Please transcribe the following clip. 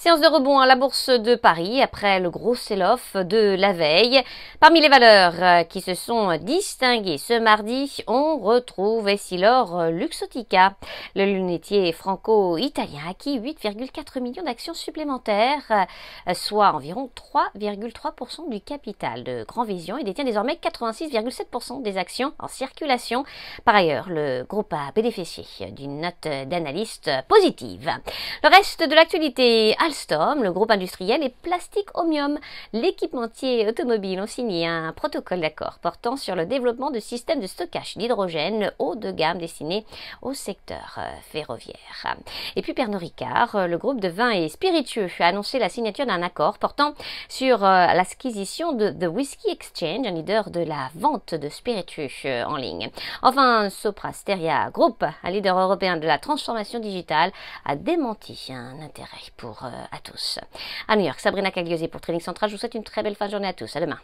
Séance de rebond à la bourse de Paris après le gros sell-off de la veille. Parmi les valeurs euh, qui se sont distinguées ce mardi, on retrouve Essilor Luxotica, le lunetier franco-italien a acquis 8,4 millions d'actions supplémentaires, euh, soit environ 3,3% du capital de Grand Vision et détient désormais 86,7% des actions en circulation. Par ailleurs, le groupe a bénéficié d'une note d'analyste positive. Le reste de l'actualité Alstom, le groupe industriel, et plastique Omium, L'équipementier automobile ont signé un protocole d'accord portant sur le développement de systèmes de stockage d'hydrogène haut de gamme destinés au secteur euh, ferroviaire. Et puis Pernod Ricard, euh, le groupe de vin et spiritueux, a annoncé la signature d'un accord portant sur euh, l'acquisition de The Whiskey Exchange, un leader de la vente de spiritueux en ligne. Enfin, Sopra Soprasteria Group, un leader européen de la transformation digitale, a démenti un intérêt pour euh, à tous. À New York, Sabrina Cagliosi pour Training Central. Je vous souhaite une très belle fin de journée à tous. À demain.